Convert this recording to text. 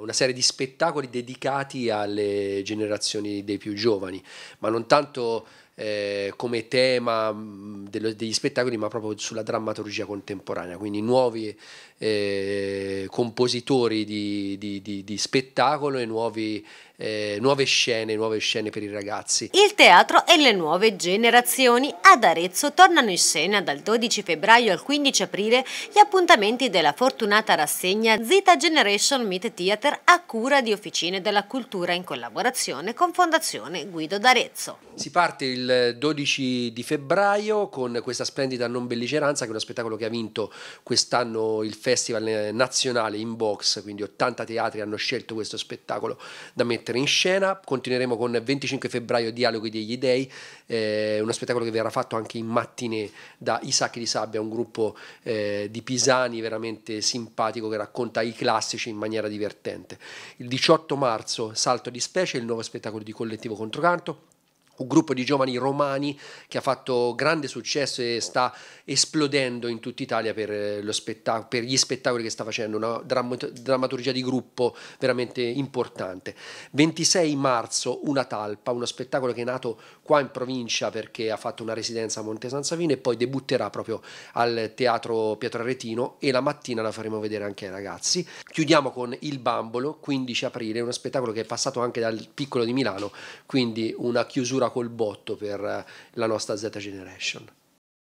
una serie di spettacoli dedicati alle generazioni dei più giovani, ma non tanto eh, come tema mm, dello, degli spettacoli, ma proprio sulla drammaturgia contemporanea, quindi nuovi eh, compositori di, di, di, di, spettacolo e nuovi, eh, nuove scene, nuove scene per i ragazzi. Il teatro e le nuove generazioni ad Arezzo tornano in scena dal 12 febbraio al 15 aprile gli appuntamenti della fortunata rassegna Zita Generation Meet Theater a cura di Officine della Cultura in collaborazione con Fondazione Guido d'Arezzo. Si parte il il 12 di febbraio con questa splendida non belligeranza che è uno spettacolo che ha vinto quest'anno il Festival Nazionale in Box, quindi 80 teatri hanno scelto questo spettacolo da mettere in scena. Continueremo con 25 febbraio Dialoghi degli Dei, eh, uno spettacolo che verrà fatto anche in mattine da Isacchi di Sabbia, un gruppo eh, di pisani veramente simpatico che racconta i classici in maniera divertente. Il 18 marzo Salto di Specie, il nuovo spettacolo di collettivo Controcanto un gruppo di giovani romani che ha fatto grande successo e sta esplodendo in tutta Italia per, eh, spettac- per gli spettacoli che sta facendo, una dramm- drammaturgia di gruppo veramente importante. 26 marzo Una Talpa, uno spettacolo che è nato qua in provincia perché ha fatto una residenza a Monte San Savino e poi debutterà proprio al Teatro Pietro Aretino e la mattina la faremo vedere anche ai ragazzi. Chiudiamo con Il Bambolo, 15 aprile, uno spettacolo che è passato anche dal piccolo di Milano, quindi una chiusura col botto per eh, la nostra Z Generation.